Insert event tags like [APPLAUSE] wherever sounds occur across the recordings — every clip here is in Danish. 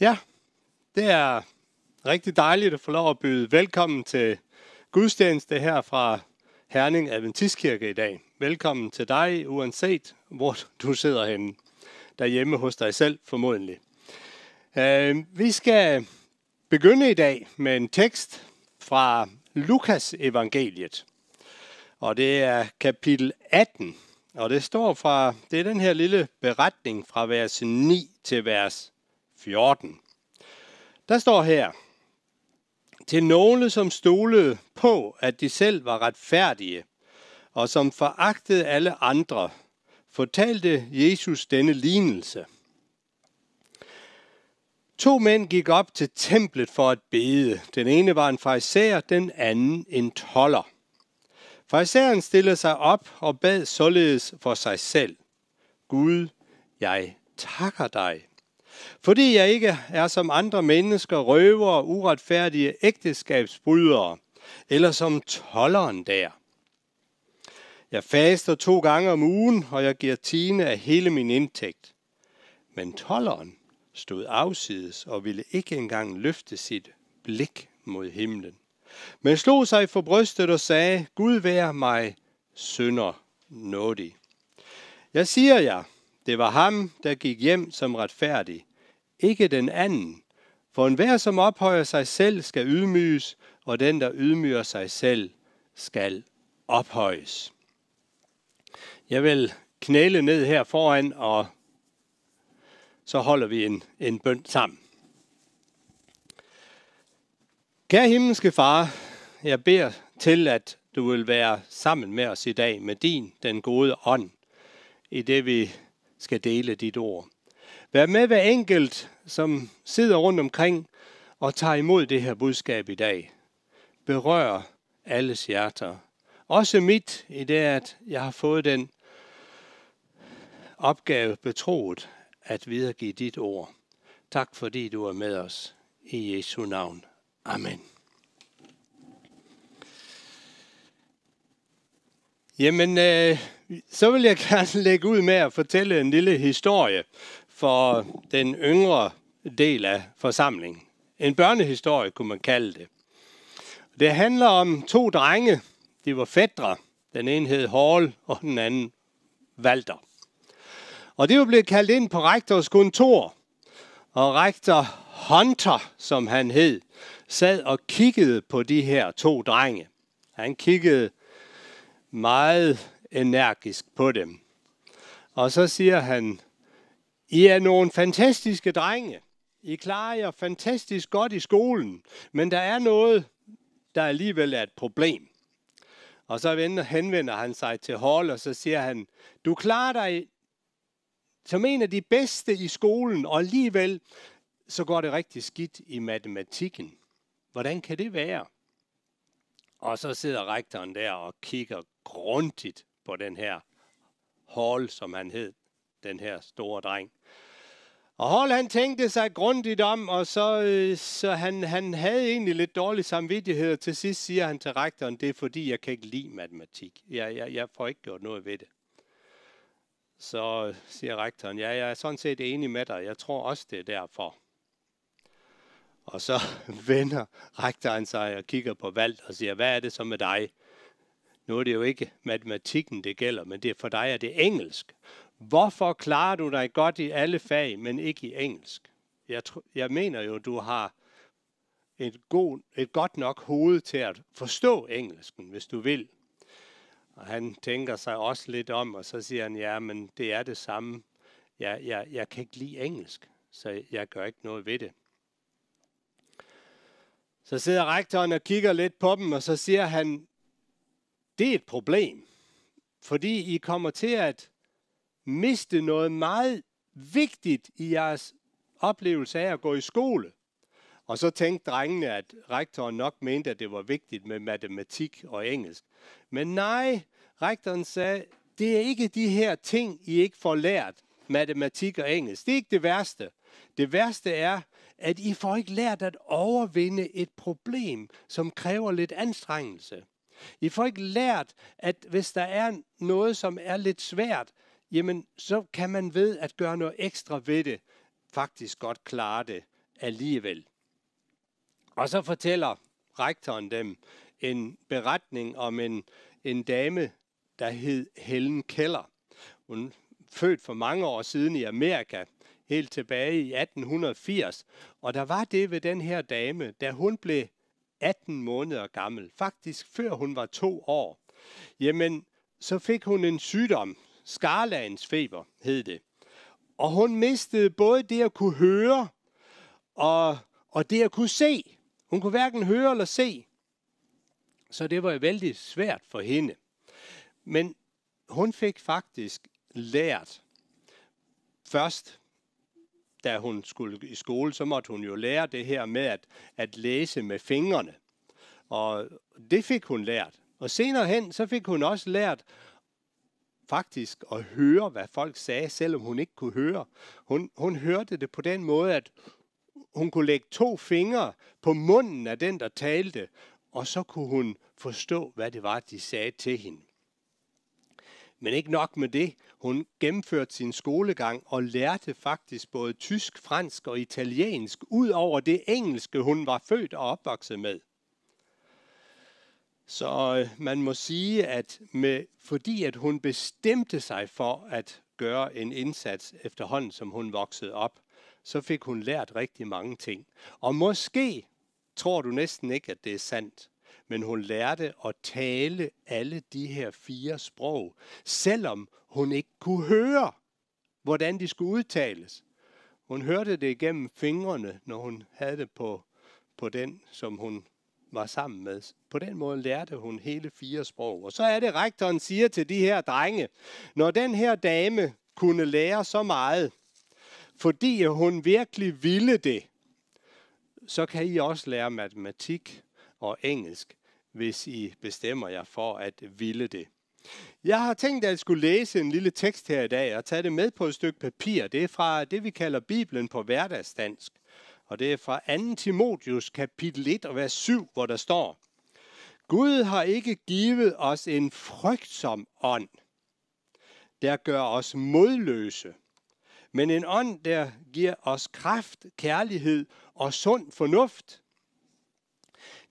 Ja, det er rigtig dejligt at få lov at byde velkommen til gudstjeneste her fra Herning Adventistkirke i dag. Velkommen til dig, uanset hvor du sidder henne. Derhjemme hos dig selv, formodentlig. Øh, vi skal begynde i dag med en tekst fra Lukas evangeliet. Og det er kapitel 18. Og det står fra, det er den her lille beretning fra vers 9 til vers 14. Der står her, til nogle, som stolede på, at de selv var retfærdige, og som foragtede alle andre, fortalte Jesus denne lignelse. To mænd gik op til templet for at bede. Den ene var en fariser, den anden en toller. Fariseren stillede sig op og bad således for sig selv. Gud, jeg takker dig, fordi jeg ikke er som andre mennesker røvere, uretfærdige ægteskabsbrydere, eller som tolleren der. Jeg faster to gange om ugen, og jeg giver tiende af hele min indtægt. Men tolleren stod afsides og ville ikke engang løfte sit blik mod himlen, men slog sig for brystet og sagde, Gud vær mig sønder nådig. Jeg siger jer, det var ham, der gik hjem som retfærdig, ikke den anden. For enhver, som ophøjer sig selv, skal ydmyges, og den, der ydmyger sig selv, skal ophøjes. Jeg vil knæle ned her foran, og så holder vi en, en bønd sammen. Kære himmelske far, jeg beder til, at du vil være sammen med os i dag med din, den gode ånd, i det vi skal dele dit ord. Vær med hver enkelt, som sidder rundt omkring og tager imod det her budskab i dag. Berør alles hjerter. Også mit i det, at jeg har fået den opgave betroet at videregive dit ord. Tak fordi du er med os. I Jesu navn. Amen. Jamen, øh, så vil jeg gerne [LAUGHS] lægge ud med at fortælle en lille historie for den yngre del af forsamlingen. En børnehistorie kunne man kalde det. Det handler om to drenge. De var fædre. Den ene hed Hall, og den anden Walter. Og det var blevet kaldt ind på rektors kontor. Og rektor Hunter, som han hed, sad og kiggede på de her to drenge. Han kiggede meget energisk på dem. Og så siger han i er nogle fantastiske drenge. I klarer jer fantastisk godt i skolen, men der er noget, der alligevel er et problem. Og så henvender han sig til Hall, og så siger han, du klarer dig som en af de bedste i skolen, og alligevel så går det rigtig skidt i matematikken. Hvordan kan det være? Og så sidder rektoren der og kigger grundigt på den her Hall, som han hed, den her store dreng. Og Hall han tænkte sig grundigt om, og så, øh, så han, han havde egentlig lidt dårlig samvittighed, og til sidst siger han til rektoren, det er fordi, jeg kan ikke lide matematik. Jeg, jeg, jeg får ikke gjort noget ved det. Så siger rektoren, ja, jeg er sådan set enig med dig, jeg tror også, det er derfor. Og så [LAUGHS] vender rektoren sig og kigger på valg og siger, hvad er det så med dig? Nu er det jo ikke matematikken, det gælder, men det, for dig er det engelsk. Hvorfor klarer du dig godt i alle fag, men ikke i engelsk? Jeg, tr- jeg mener jo, du har et, god, et godt nok hoved til at forstå engelsken, hvis du vil. Og han tænker sig også lidt om, og så siger han, ja, men det er det samme. Jeg, jeg, jeg kan ikke lide engelsk, så jeg gør ikke noget ved det. Så sidder rektoren og kigger lidt på dem, og så siger han, det er et problem, fordi I kommer til at miste noget meget vigtigt i jeres oplevelse af at gå i skole. Og så tænkte drengene, at rektoren nok mente, at det var vigtigt med matematik og engelsk. Men nej, rektoren sagde, det er ikke de her ting, I ikke får lært, matematik og engelsk. Det er ikke det værste. Det værste er, at I får ikke lært at overvinde et problem, som kræver lidt anstrengelse. I får ikke lært, at hvis der er noget, som er lidt svært, jamen så kan man ved at gøre noget ekstra ved det, faktisk godt klare det alligevel. Og så fortæller rektoren dem en beretning om en, en dame, der hed Helen Keller. Hun født for mange år siden i Amerika, helt tilbage i 1880. Og der var det ved den her dame, da hun blev 18 måneder gammel, faktisk før hun var to år, jamen så fik hun en sygdom, Skarlagens feber hed det. Og hun mistede både det at kunne høre og, og det at kunne se. Hun kunne hverken høre eller se. Så det var jo vældig svært for hende. Men hun fik faktisk lært først, da hun skulle i skole, så måtte hun jo lære det her med at, at læse med fingrene. Og det fik hun lært. Og senere hen, så fik hun også lært faktisk at høre, hvad folk sagde, selvom hun ikke kunne høre. Hun, hun hørte det på den måde, at hun kunne lægge to fingre på munden af den, der talte, og så kunne hun forstå, hvad det var, de sagde til hende. Men ikke nok med det. Hun gennemførte sin skolegang og lærte faktisk både tysk, fransk og italiensk, ud over det engelske, hun var født og opvokset med. Så øh, man må sige, at med, fordi at hun bestemte sig for at gøre en indsats efterhånden, som hun voksede op, så fik hun lært rigtig mange ting. Og måske tror du næsten ikke, at det er sandt, men hun lærte at tale alle de her fire sprog, selvom hun ikke kunne høre, hvordan de skulle udtales. Hun hørte det igennem fingrene, når hun havde det på, på den, som hun var sammen med. På den måde lærte hun hele fire sprog. Og så er det, rektoren siger til de her drenge, når den her dame kunne lære så meget, fordi hun virkelig ville det, så kan I også lære matematik og engelsk, hvis I bestemmer jer for at ville det. Jeg har tænkt, at jeg skulle læse en lille tekst her i dag og tage det med på et stykke papir. Det er fra det, vi kalder Bibelen på hverdagsdansk. Og det er fra 2. Timotius kapitel 1 og vers 7, hvor der står, Gud har ikke givet os en frygtsom ånd, der gør os modløse, men en ånd, der giver os kraft, kærlighed og sund fornuft.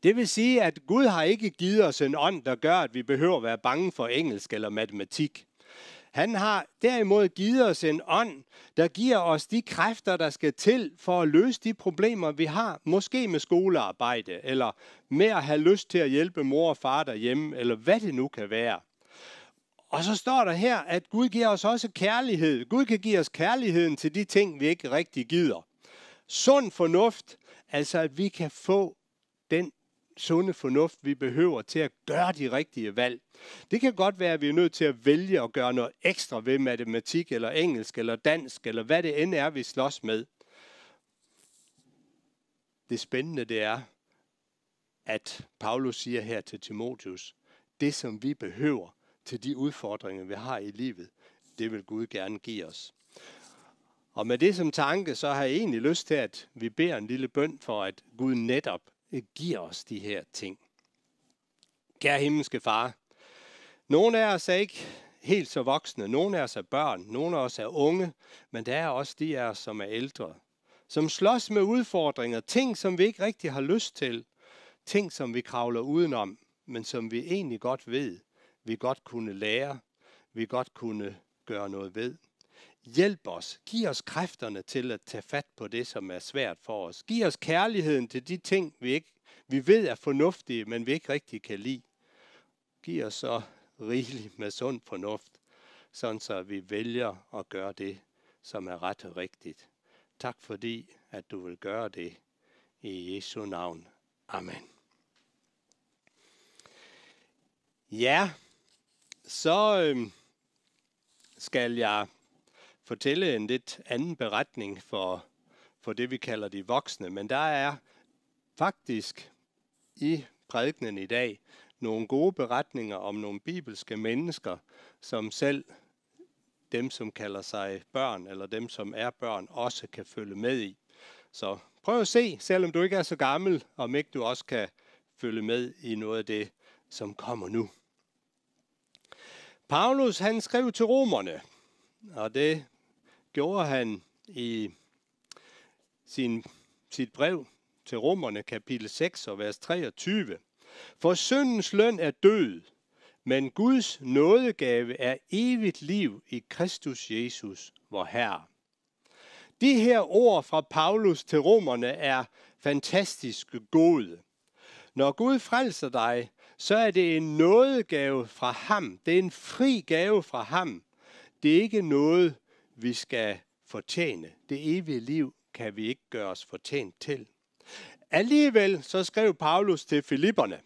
Det vil sige, at Gud har ikke givet os en ånd, der gør, at vi behøver at være bange for engelsk eller matematik. Han har derimod givet os en ånd, der giver os de kræfter, der skal til for at løse de problemer, vi har. Måske med skolearbejde, eller med at have lyst til at hjælpe mor og far derhjemme, eller hvad det nu kan være. Og så står der her, at Gud giver os også kærlighed. Gud kan give os kærligheden til de ting, vi ikke rigtig gider. Sund fornuft, altså at vi kan få den sunde fornuft, vi behøver til at gøre de rigtige valg. Det kan godt være, at vi er nødt til at vælge at gøre noget ekstra ved matematik, eller engelsk, eller dansk, eller hvad det end er, vi slås med. Det spændende det er, at Paulus siger her til Timotius, det som vi behøver til de udfordringer, vi har i livet, det vil Gud gerne give os. Og med det som tanke, så har jeg egentlig lyst til, at vi beder en lille bøn for, at Gud netop Øh, giver os de her ting. Kære himmelske far, nogle af os er ikke helt så voksne, nogle af os er børn, nogle af os er unge, men der er også de af os, som er ældre, som slås med udfordringer, ting, som vi ikke rigtig har lyst til, ting, som vi kravler udenom, men som vi egentlig godt ved, vi godt kunne lære, vi godt kunne gøre noget ved. Hjælp os. Giv os kræfterne til at tage fat på det, som er svært for os. Giv os kærligheden til de ting, vi, ikke, vi ved er fornuftige, men vi ikke rigtig kan lide. Giv os så rigeligt med sund fornuft, sådan så vi vælger at gøre det, som er ret og rigtigt. Tak fordi, at du vil gøre det. I Jesu navn. Amen. Ja, så øh, skal jeg fortælle en lidt anden beretning for, for det, vi kalder de voksne. Men der er faktisk i prædikenen i dag nogle gode beretninger om nogle bibelske mennesker, som selv dem, som kalder sig børn, eller dem, som er børn, også kan følge med i. Så prøv at se, selvom du ikke er så gammel, om ikke du også kan følge med i noget af det, som kommer nu. Paulus han skrev til romerne, og det gjorde han i sin, sit brev til romerne kapitel 6 og vers 23. For syndens løn er død, men Guds nådegave er evigt liv i Kristus Jesus, vor Herre. De her ord fra Paulus til romerne er fantastisk gode. Når Gud frelser dig, så er det en nådegave fra ham. Det er en fri gave fra ham. Det er ikke noget, vi skal fortjene. Det evige liv kan vi ikke gøre os fortjent til. Alligevel så skrev Paulus til Filipperne.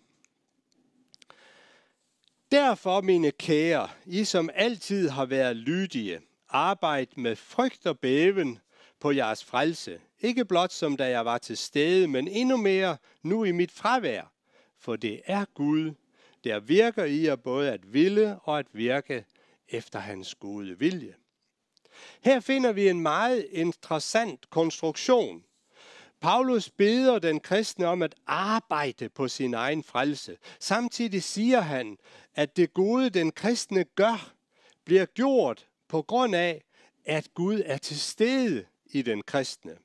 Derfor, mine kære, I som altid har været lydige, arbejd med frygt og bæven på jeres frelse. Ikke blot som da jeg var til stede, men endnu mere nu i mit fravær. For det er Gud, der virker i jer både at ville og at virke efter hans gode vilje. Her finder vi en meget interessant konstruktion. Paulus beder den kristne om at arbejde på sin egen frelse. Samtidig siger han, at det gode, den kristne gør, bliver gjort på grund af, at Gud er til stede i den kristne.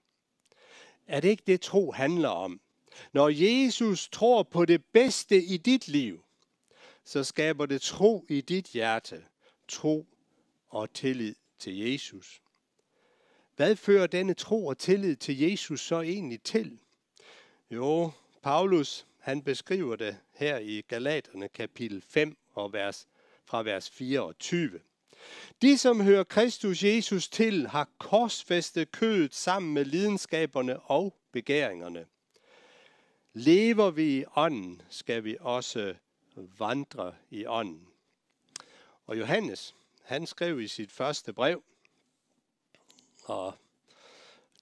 Er det ikke det, tro handler om? Når Jesus tror på det bedste i dit liv, så skaber det tro i dit hjerte, tro og tillid til Jesus. Hvad fører denne tro og tillid til Jesus så egentlig til? Jo, Paulus han beskriver det her i Galaterne kapitel 5 og vers, fra vers 24. De, som hører Kristus Jesus til, har korsfæstet kødet sammen med lidenskaberne og begæringerne. Lever vi i ånden, skal vi også vandre i ånden. Og Johannes, han skrev i sit første brev, og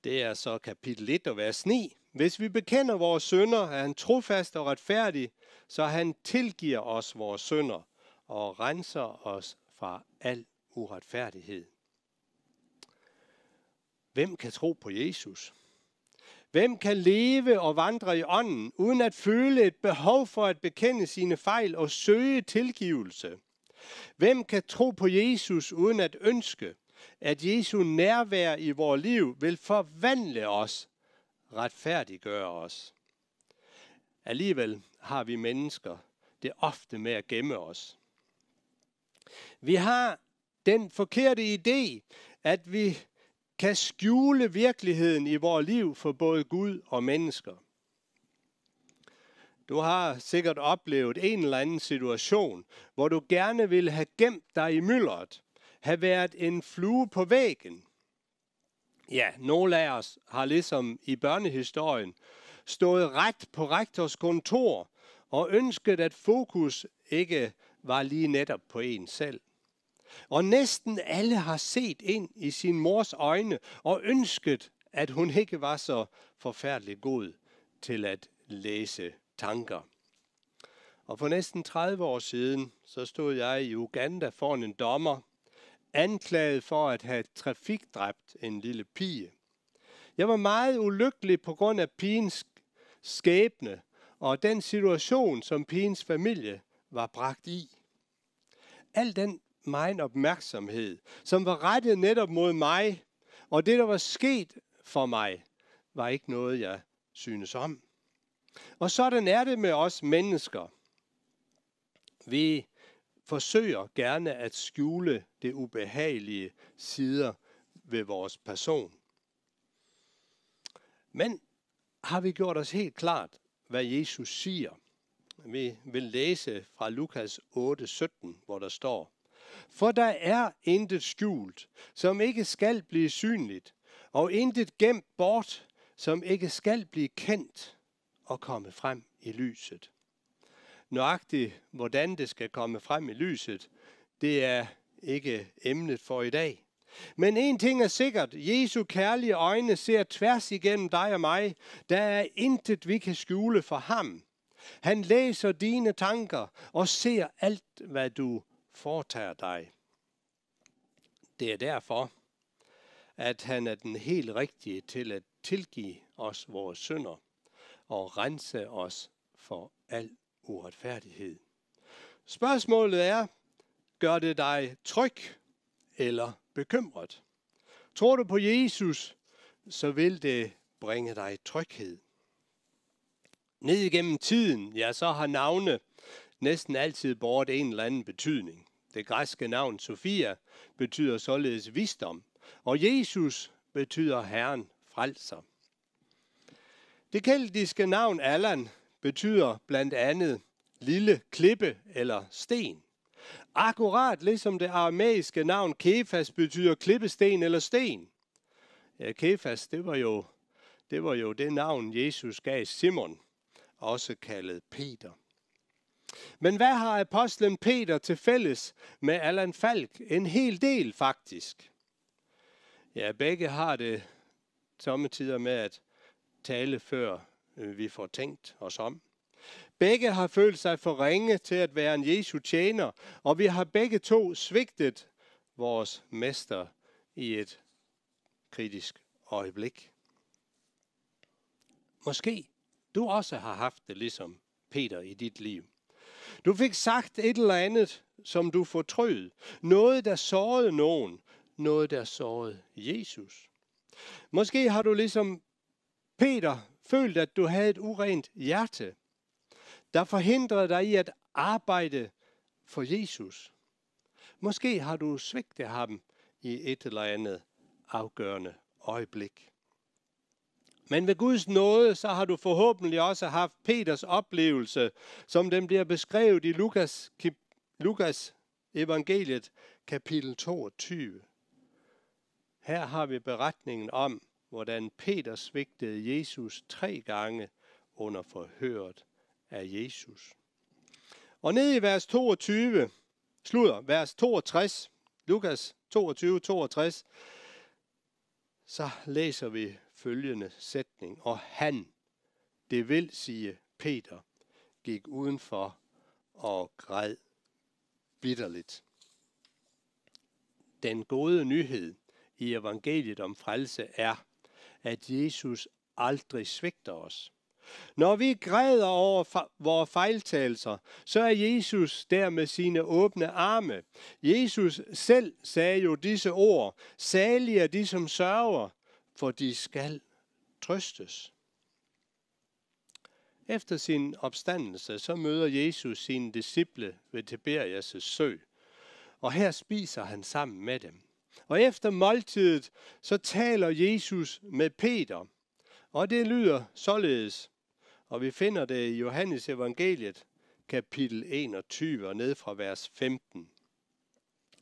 det er så kapitel 1 og vers 9. Hvis vi bekender vores sønder, er han trofast og retfærdig, så han tilgiver os vores sønder og renser os fra al uretfærdighed. Hvem kan tro på Jesus? Hvem kan leve og vandre i ånden, uden at føle et behov for at bekende sine fejl og søge tilgivelse? Hvem kan tro på Jesus uden at ønske, at Jesu nærvær i vores liv vil forvandle os, retfærdiggøre os? Alligevel har vi mennesker det ofte med at gemme os. Vi har den forkerte idé, at vi kan skjule virkeligheden i vores liv for både Gud og mennesker. Du har sikkert oplevet en eller anden situation, hvor du gerne ville have gemt dig i myldret, have været en flue på væggen. Ja, nogle af os har ligesom i børnehistorien stået ret på rektors kontor og ønsket, at fokus ikke var lige netop på en selv. Og næsten alle har set ind i sin mors øjne og ønsket, at hun ikke var så forfærdelig god til at læse tanker. Og for næsten 30 år siden, så stod jeg i Uganda foran en dommer, anklaget for at have trafikdræbt en lille pige. Jeg var meget ulykkelig på grund af pigens skæbne og den situation, som pigens familie var bragt i. Al den megen opmærksomhed, som var rettet netop mod mig, og det, der var sket for mig, var ikke noget, jeg synes om. Og sådan er det med os mennesker. Vi forsøger gerne at skjule det ubehagelige sider ved vores person. Men har vi gjort os helt klart, hvad Jesus siger? Vi vil læse fra Lukas 8:17, hvor der står: For der er intet skjult, som ikke skal blive synligt, og intet gemt bort, som ikke skal blive kendt at komme frem i lyset. Nøjagtigt, hvordan det skal komme frem i lyset, det er ikke emnet for i dag. Men en ting er sikkert, Jesu kærlige øjne ser tværs igennem dig og mig. Der er intet, vi kan skjule for ham. Han læser dine tanker og ser alt, hvad du foretager dig. Det er derfor, at han er den helt rigtige til at tilgive os vores synder og rense os for al uretfærdighed. Spørgsmålet er, gør det dig tryg eller bekymret? Tror du på Jesus, så vil det bringe dig tryghed. Ned igennem tiden, ja, så har navne næsten altid båret en eller anden betydning. Det græske navn Sofia betyder således visdom, og Jesus betyder Herren frelser. Det keltiske navn Allan betyder blandt andet lille klippe eller sten. Akkurat ligesom det aramæiske navn Kefas betyder klippesten eller sten. Ja, Kefas, det var jo det, var jo det navn, Jesus gav Simon, også kaldet Peter. Men hvad har apostlen Peter til fælles med Allan Falk? En hel del faktisk. Ja, begge har det tider med, at tale, før øh, vi får tænkt os om. Begge har følt sig for ringe til at være en Jesu tjener, og vi har begge to svigtet vores mester i et kritisk øjeblik. Måske du også har haft det ligesom Peter i dit liv. Du fik sagt et eller andet, som du fortrød. Noget, der sårede nogen. Noget, der sårede Jesus. Måske har du ligesom Peter følte, at du havde et urent hjerte, der forhindrede dig i at arbejde for Jesus. Måske har du svigtet ham i et eller andet afgørende øjeblik. Men ved Guds nåde, så har du forhåbentlig også haft Peters oplevelse, som den bliver beskrevet i Lukas, Lukas evangeliet, kapitel 22. Her har vi beretningen om, hvordan Peter svigtede Jesus tre gange under forhøret af Jesus. Og ned i vers 22, slutter vers 62, Lukas 22, 62, så læser vi følgende sætning. Og han, det vil sige Peter, gik udenfor og græd bitterligt. Den gode nyhed i evangeliet om frelse er, at Jesus aldrig svigter os. Når vi græder over vores fejltagelser, så er Jesus der med sine åbne arme. Jesus selv sagde jo disse ord, salige er de, som sørger, for de skal trøstes. Efter sin opstandelse, så møder Jesus sine disciple ved Tiberias sø, og her spiser han sammen med dem. Og efter måltidet, så taler Jesus med Peter. Og det lyder således. Og vi finder det i Johannes evangeliet, kapitel 21, og ned fra vers 15.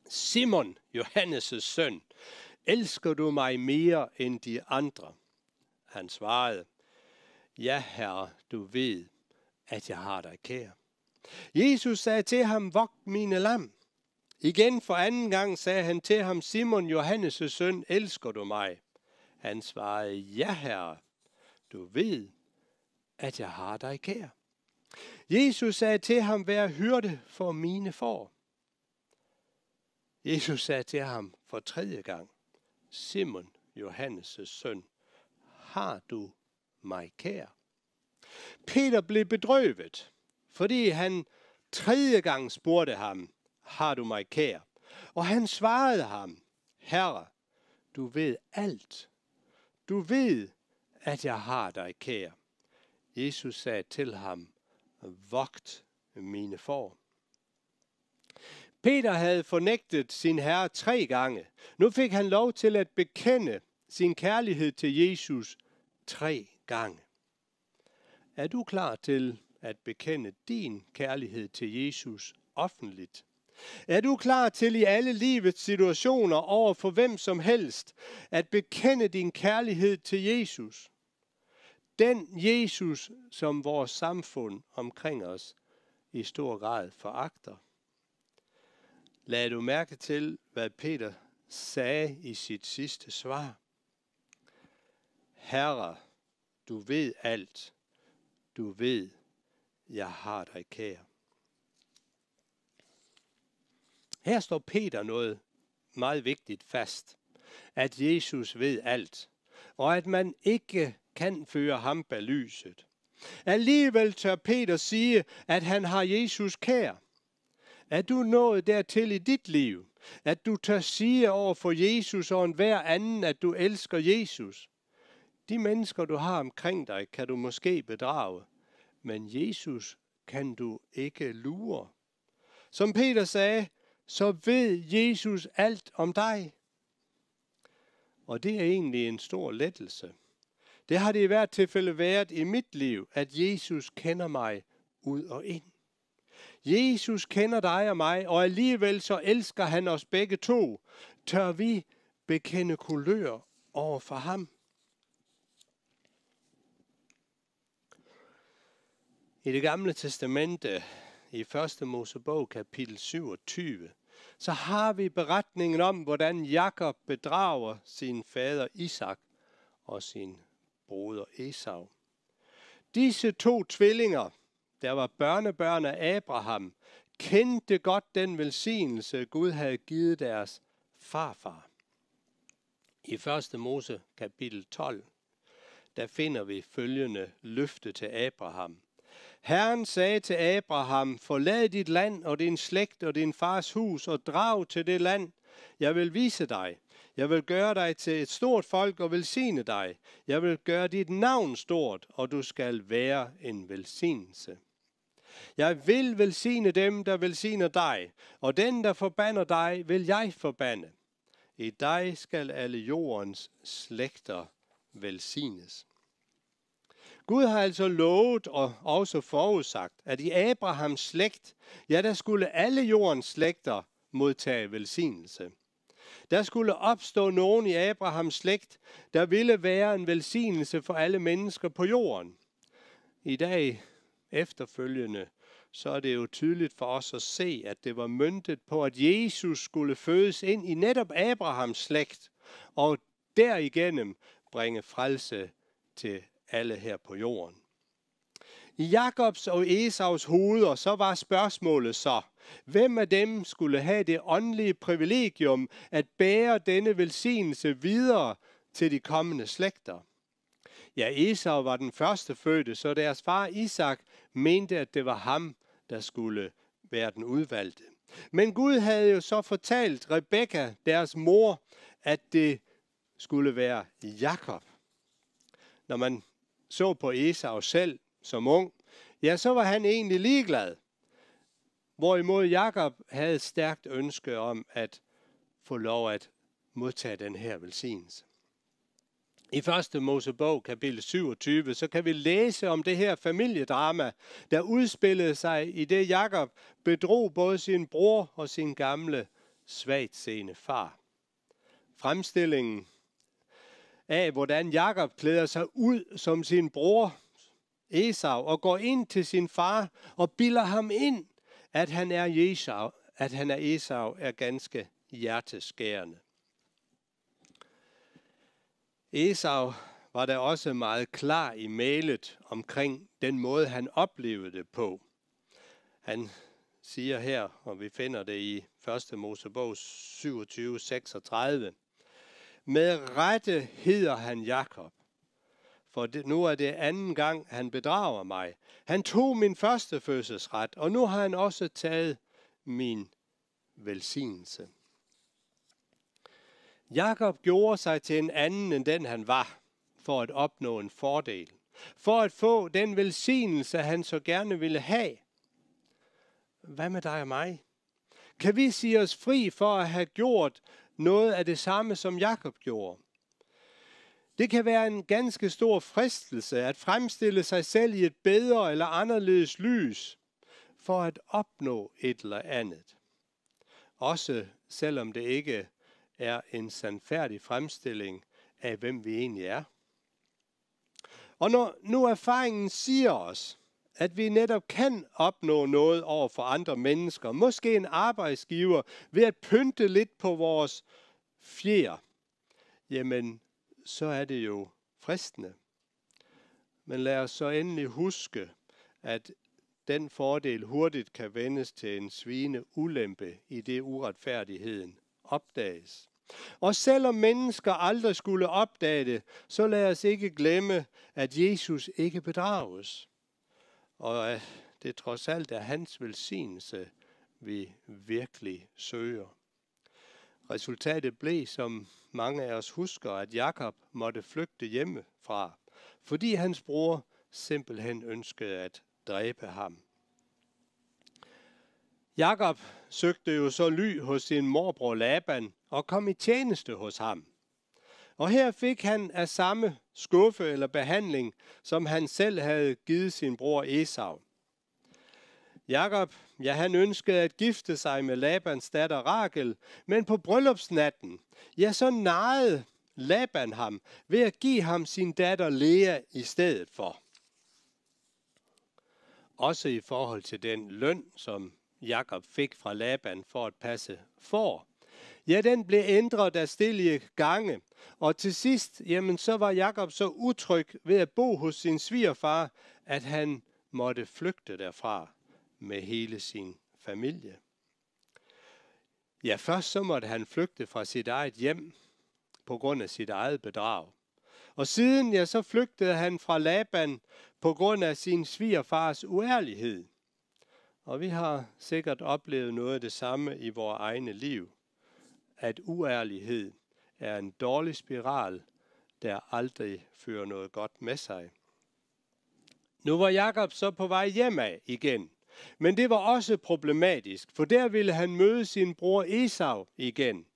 Simon, Johannes' søn, elsker du mig mere end de andre? Han svarede, ja herre, du ved, at jeg har dig kær. Jesus sagde til ham, vogt mine lam. Igen for anden gang sagde han til ham, Simon Johannes' søn, elsker du mig? Han svarede, ja herre, du ved, at jeg har dig kær. Jesus sagde til ham, vær hyrde for mine får. Jesus sagde til ham for tredje gang, Simon, Johannes' søn, har du mig kær? Peter blev bedrøvet, fordi han tredje gang spurgte ham, har du mig kær? Og han svarede ham, Herre, du ved alt. Du ved, at jeg har dig kær. Jesus sagde til ham, vogt mine får. Peter havde fornægtet sin herre tre gange. Nu fik han lov til at bekende sin kærlighed til Jesus tre gange. Er du klar til at bekende din kærlighed til Jesus offentligt er du klar til i alle livets situationer over for hvem som helst at bekende din kærlighed til Jesus? Den Jesus, som vores samfund omkring os i stor grad foragter. Lad du mærke til, hvad Peter sagde i sit sidste svar. Herre, du ved alt. Du ved, jeg har dig kær. Her står Peter noget meget vigtigt fast. At Jesus ved alt, og at man ikke kan føre ham bag lyset. Alligevel tør Peter sige, at han har Jesus kær. Er du nået dertil i dit liv, at du tør sige over for Jesus og en hver anden, at du elsker Jesus? De mennesker, du har omkring dig, kan du måske bedrage, men Jesus kan du ikke lure. Som Peter sagde, så ved Jesus alt om dig. Og det er egentlig en stor lettelse. Det har det i hvert tilfælde været i mit liv, at Jesus kender mig ud og ind. Jesus kender dig og mig, og alligevel så elsker han os begge to. Tør vi bekende kulør over for ham? I det gamle testamente, i 1. Mosebog kapitel 27, så har vi beretningen om, hvordan Jakob bedrager sin fader Isak og sin broder Esau. Disse to tvillinger, der var børnebørn af Abraham, kendte godt den velsignelse, Gud havde givet deres farfar. I 1. Mose kapitel 12, der finder vi følgende løfte til Abraham. Herren sagde til Abraham, forlad dit land og din slægt og din fars hus og drag til det land, jeg vil vise dig. Jeg vil gøre dig til et stort folk og velsigne dig. Jeg vil gøre dit navn stort, og du skal være en velsignelse. Jeg vil velsigne dem, der velsigner dig, og den, der forbander dig, vil jeg forbande. I dig skal alle jordens slægter velsignes. Gud har altså lovet og også forudsagt, at i Abrahams slægt, ja, der skulle alle jordens slægter modtage velsignelse. Der skulle opstå nogen i Abrahams slægt, der ville være en velsignelse for alle mennesker på jorden. I dag efterfølgende, så er det jo tydeligt for os at se, at det var myntet på, at Jesus skulle fødes ind i netop Abrahams slægt, og derigennem bringe frelse til alle her på jorden. I Jakobs og Esaus hoveder så var spørgsmålet så, hvem af dem skulle have det åndelige privilegium at bære denne velsignelse videre til de kommende slægter? Ja, Esau var den første fødte, så deres far Isak mente, at det var ham, der skulle være den udvalgte. Men Gud havde jo så fortalt Rebekka, deres mor, at det skulle være Jakob. Når man så på Esau selv som ung, ja, så var han egentlig ligeglad. Hvorimod Jakob havde et stærkt ønske om at få lov at modtage den her velsignelse. I 1. Mosebog, kapitel 27, så kan vi læse om det her familiedrama, der udspillede sig i det Jakob bedrog både sin bror og sin gamle, svagt far. Fremstillingen af, hvordan Jakob klæder sig ud som sin bror Esau og går ind til sin far og bilder ham ind, at han er Esau, at han er Esau er ganske hjerteskærende. Esau var der også meget klar i malet omkring den måde, han oplevede det på. Han siger her, og vi finder det i 1. Mosebog 27, 36. Med rette hedder han Jakob, for det, nu er det anden gang, han bedrager mig. Han tog min første fødselsret, og nu har han også taget min velsignelse. Jakob gjorde sig til en anden end den han var, for at opnå en fordel, for at få den velsignelse, han så gerne ville have. Hvad med dig og mig? Kan vi sige os fri for at have gjort noget af det samme, som Jakob gjorde. Det kan være en ganske stor fristelse at fremstille sig selv i et bedre eller anderledes lys for at opnå et eller andet. Også selvom det ikke er en sandfærdig fremstilling af, hvem vi egentlig er. Og når nu erfaringen siger os, at vi netop kan opnå noget over for andre mennesker. Måske en arbejdsgiver ved at pynte lidt på vores fjer. Jamen, så er det jo fristende. Men lad os så endelig huske, at den fordel hurtigt kan vendes til en svine ulempe, i det uretfærdigheden opdages. Og selvom mennesker aldrig skulle opdage det, så lad os ikke glemme, at Jesus ikke bedrages og at øh, det trods alt er hans velsignelse, vi virkelig søger. Resultatet blev, som mange af os husker, at Jakob måtte flygte hjemme fra, fordi hans bror simpelthen ønskede at dræbe ham. Jakob søgte jo så ly hos sin morbror Laban og kom i tjeneste hos ham. Og her fik han af samme skuffe eller behandling, som han selv havde givet sin bror Esau. Jakob, ja han ønskede at gifte sig med Labans datter Rakel, men på bryllupsnatten, ja så nagede Laban ham ved at give ham sin datter Lea i stedet for. Også i forhold til den løn, som Jakob fik fra Laban for at passe for, ja, den blev ændret af stille gange. Og til sidst, jamen, så var Jakob så utryg ved at bo hos sin svigerfar, at han måtte flygte derfra med hele sin familie. Ja, først så måtte han flygte fra sit eget hjem på grund af sit eget bedrag. Og siden ja, så flygtede han fra Laban på grund af sin svigerfars uærlighed. Og vi har sikkert oplevet noget af det samme i vores egne liv at uærlighed er en dårlig spiral, der aldrig fører noget godt med sig. Nu var Jakob så på vej hjemad igen, men det var også problematisk, for der ville han møde sin bror Esau igen.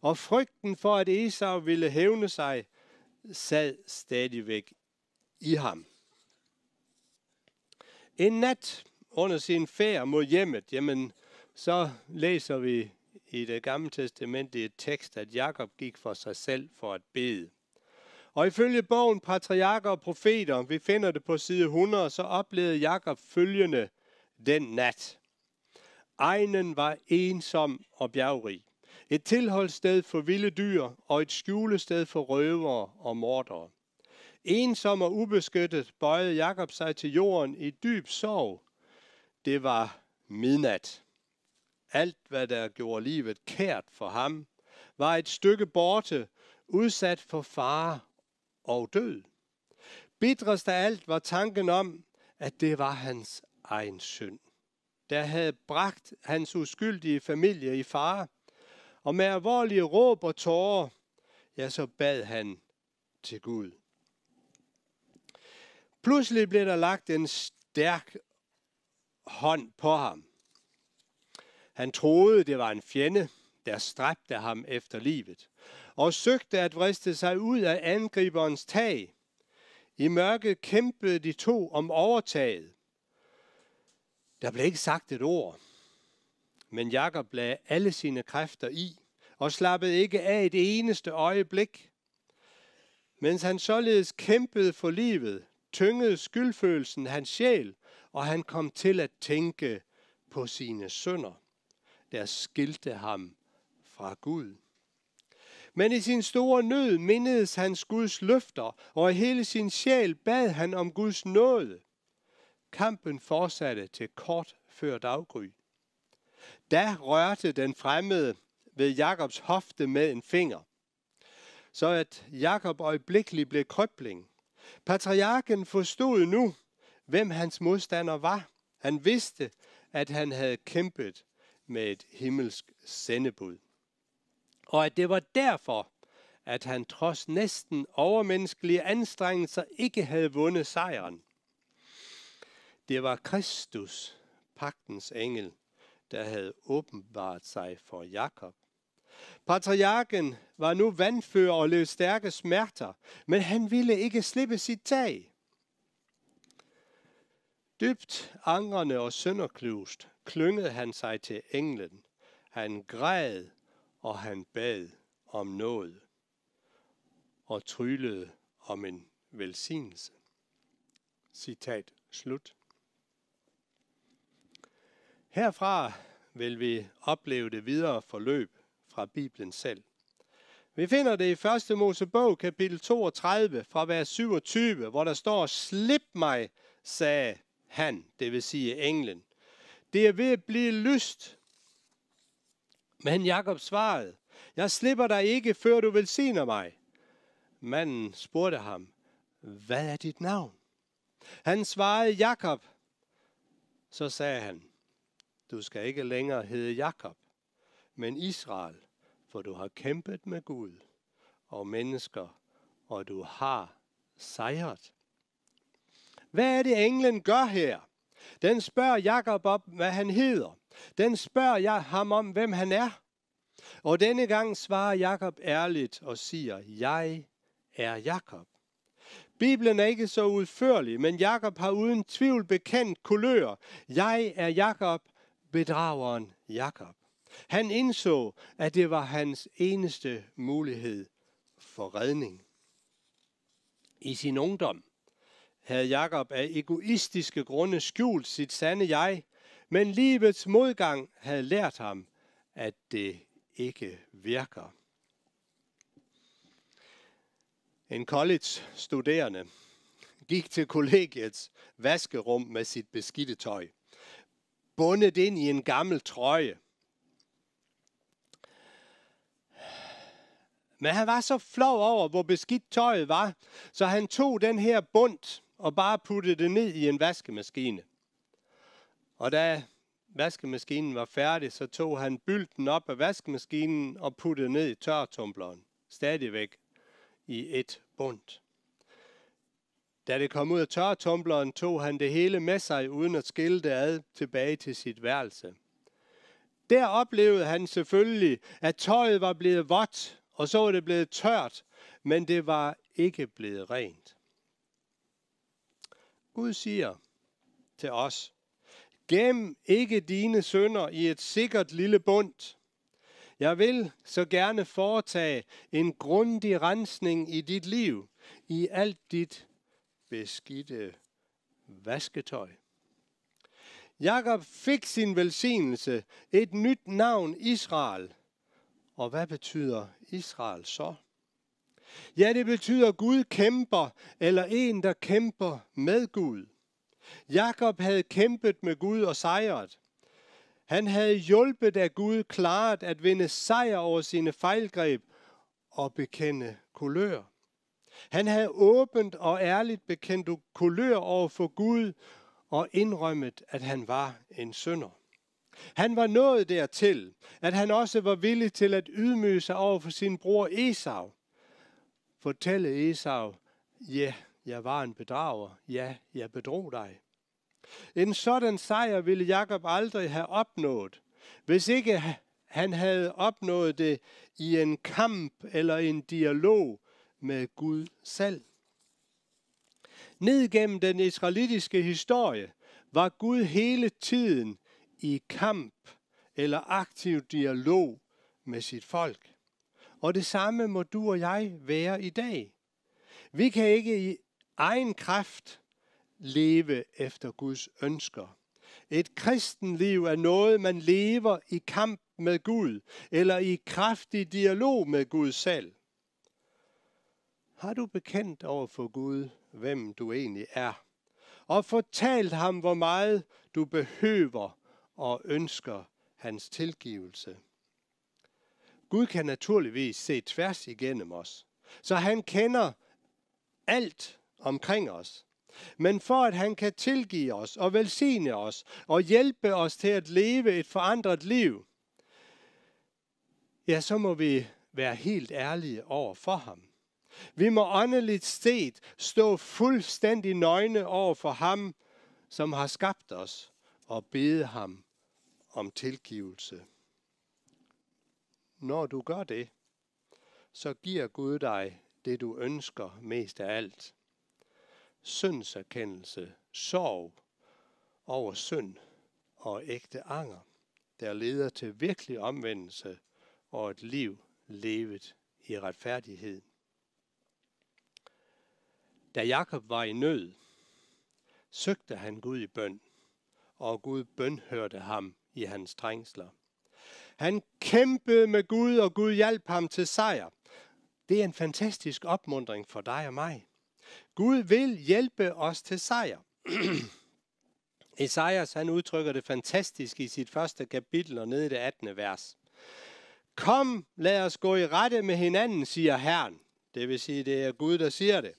Og frygten for, at Esau ville hævne sig, sad stadigvæk i ham. En nat under sin færd mod hjemmet, jamen, så læser vi i det gamle testamentlige tekst, at Jakob gik for sig selv for at bede. Og ifølge bogen Patriarker og Profeter, vi finder det på side 100, så oplevede Jakob følgende den nat. Egnen var ensom og bjergrig. Et tilholdssted for vilde dyr og et skjulested for røvere og mordere. Ensom og ubeskyttet bøjede Jakob sig til jorden i dyb sorg. Det var midnat. Alt, hvad der gjorde livet kært for ham, var et stykke borte, udsat for fare og død. Bitrest af alt var tanken om, at det var hans egen synd, der havde bragt hans uskyldige familie i fare, og med alvorlige råb og tårer, ja, så bad han til Gud. Pludselig blev der lagt en stærk hånd på ham. Han troede, det var en fjende, der stræbte ham efter livet, og søgte at vriste sig ud af angriberens tag. I mørket kæmpede de to om overtaget. Der blev ikke sagt et ord, men Jakob lagde alle sine kræfter i og slappede ikke af et eneste øjeblik. Mens han således kæmpede for livet, tyngede skyldfølelsen hans sjæl, og han kom til at tænke på sine sønder der skilte ham fra Gud. Men i sin store nød mindedes han Guds løfter, og i hele sin sjæl bad han om Guds nåde. Kampen fortsatte til kort før daggry. Da rørte den fremmede ved Jakobs hofte med en finger, så at Jakob øjeblikkeligt blev krøbling. Patriarken forstod nu, hvem hans modstander var. Han vidste, at han havde kæmpet med et himmelsk sendebud. Og at det var derfor, at han trods næsten overmenneskelige anstrengelser ikke havde vundet sejren. Det var Kristus, pagtens engel, der havde åbenbart sig for Jakob. Patriarken var nu vandfører og led stærke smerter, men han ville ikke slippe sit tag. Dybt angrende og sønderklust klyngede han sig til englen. Han græd, og han bad om noget og tryllede om en velsignelse. Citat slut. Herfra vil vi opleve det videre forløb fra Bibelen selv. Vi finder det i 1. Mosebog kapitel 32 fra vers 27, hvor der står, Slip mig, sagde han, det vil sige englen. Det er ved at blive lyst. Men Jakob svarede, jeg slipper dig ikke, før du velsigner mig. Manden spurgte ham, hvad er dit navn? Han svarede, Jakob. Så sagde han, du skal ikke længere hedde Jakob, men Israel, for du har kæmpet med Gud og mennesker, og du har sejret. Hvad er det, englen gør her? Den spørger Jakob op, hvad han hedder. Den spørger jeg ham om, hvem han er. Og denne gang svarer Jakob ærligt og siger, jeg er Jakob. Bibelen er ikke så udførlig, men Jakob har uden tvivl bekendt kulør. Jeg er Jakob, bedrageren Jakob. Han indså, at det var hans eneste mulighed for redning. I sin ungdom havde Jakob af egoistiske grunde skjult sit sande jeg, men livets modgang havde lært ham, at det ikke virker. En college-studerende gik til kollegiets vaskerum med sit beskidte tøj, bundet ind i en gammel trøje. Men han var så flov over, hvor beskidt tøjet var, så han tog den her bundt og bare puttede det ned i en vaskemaskine. Og da vaskemaskinen var færdig, så tog han bylden op af vaskemaskinen og puttede ned i tørretumbleren. Stadigvæk i et bundt. Da det kom ud af tørretumbleren, tog han det hele med sig, uden at skille det ad tilbage til sit værelse. Der oplevede han selvfølgelig, at tøjet var blevet vådt, og så var det blevet tørt, men det var ikke blevet rent. Gud siger til os, gem ikke dine sønder i et sikkert lille bundt. Jeg vil så gerne foretage en grundig rensning i dit liv, i alt dit beskidte vasketøj. Jakob fik sin velsignelse, et nyt navn Israel. Og hvad betyder Israel så? Ja, det betyder Gud kæmper, eller en, der kæmper med Gud. Jakob havde kæmpet med Gud og sejret. Han havde hjulpet af Gud klaret at vinde sejr over sine fejlgreb og bekende kulør. Han havde åbent og ærligt bekendt kulør over for Gud og indrømmet, at han var en synder. Han var nået dertil, at han også var villig til at ydmyge sig over for sin bror Esau, fortælle Esau, ja, jeg var en bedrager, ja, jeg bedrog dig. En sådan sejr ville Jakob aldrig have opnået, hvis ikke han havde opnået det i en kamp eller en dialog med Gud selv. Ned gennem den israelitiske historie var Gud hele tiden i kamp eller aktiv dialog med sit folk. Og det samme må du og jeg være i dag. Vi kan ikke i egen kraft leve efter Guds ønsker. Et kristenliv er noget, man lever i kamp med Gud, eller i kraftig dialog med Gud selv. Har du bekendt over for Gud, hvem du egentlig er, og fortalt ham, hvor meget du behøver og ønsker hans tilgivelse? Gud kan naturligvis se tværs igennem os. Så han kender alt omkring os. Men for at han kan tilgive os og velsigne os og hjælpe os til at leve et forandret liv, ja, så må vi være helt ærlige over for ham. Vi må åndeligt set stå fuldstændig nøgne over for ham, som har skabt os, og bede ham om tilgivelse når du gør det, så giver Gud dig det, du ønsker mest af alt. Syndserkendelse, sorg over synd og ægte anger, der leder til virkelig omvendelse og et liv levet i retfærdighed. Da Jakob var i nød, søgte han Gud i bøn, og Gud bønhørte ham i hans trængsler. Han kæmpede med Gud, og Gud hjalp ham til sejr. Det er en fantastisk opmundring for dig og mig. Gud vil hjælpe os til sejr. [CLEARS THROAT] Esajas han udtrykker det fantastisk i sit første kapitel og nede i det 18. vers. Kom, lad os gå i rette med hinanden, siger Herren. Det vil sige, det er Gud, der siger det.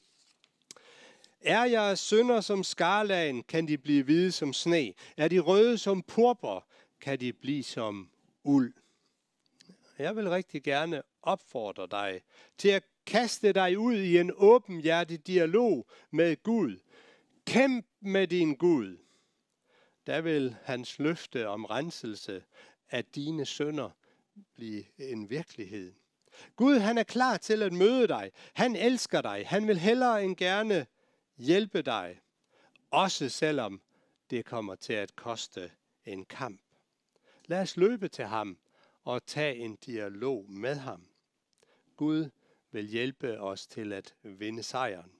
Er jeg sønder som skarlagen, kan de blive hvide som sne. Er de røde som purpur, kan de blive som uld. Jeg vil rigtig gerne opfordre dig til at kaste dig ud i en åbenhjertig dialog med Gud. Kæmp med din Gud. Der vil hans løfte om renselse af dine sønder blive en virkelighed. Gud han er klar til at møde dig. Han elsker dig. Han vil hellere end gerne hjælpe dig. Også selvom det kommer til at koste en kamp. Lad os løbe til ham og tage en dialog med ham. Gud vil hjælpe os til at vinde sejren.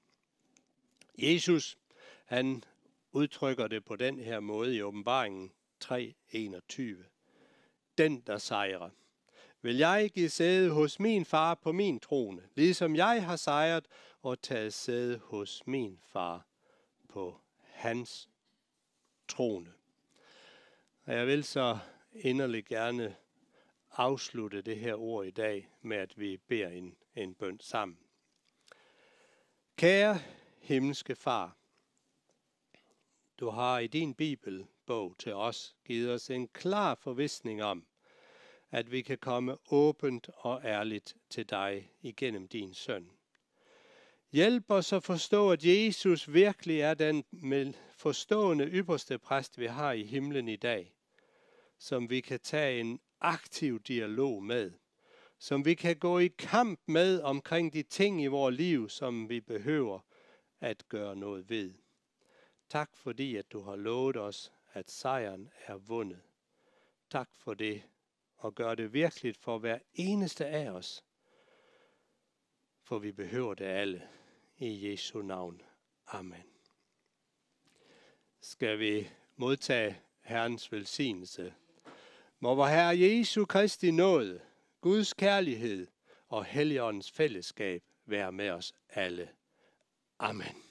Jesus, han udtrykker det på den her måde i åbenbaringen 3.21. Den, der sejrer, vil jeg give sæde hos min far på min trone, ligesom jeg har sejret og taget sæde hos min far på hans trone. Og jeg vil så inderlig gerne afslutte det her ord i dag med, at vi beder en, en bøn sammen. Kære himmelske far, du har i din bibelbog til os givet os en klar forvisning om, at vi kan komme åbent og ærligt til dig igennem din søn. Hjælp os at forstå, at Jesus virkelig er den forstående ypperste præst, vi har i himlen i dag – som vi kan tage en aktiv dialog med, som vi kan gå i kamp med omkring de ting i vores liv, som vi behøver at gøre noget ved. Tak fordi, at du har lovet os, at sejren er vundet. Tak for det, og gør det virkelig for hver eneste af os. For vi behøver det alle. I Jesu navn. Amen. Skal vi modtage Herrens velsignelse? Må vor Herre Jesu Kristi nåde, Guds kærlighed og Helligåndens fællesskab være med os alle. Amen.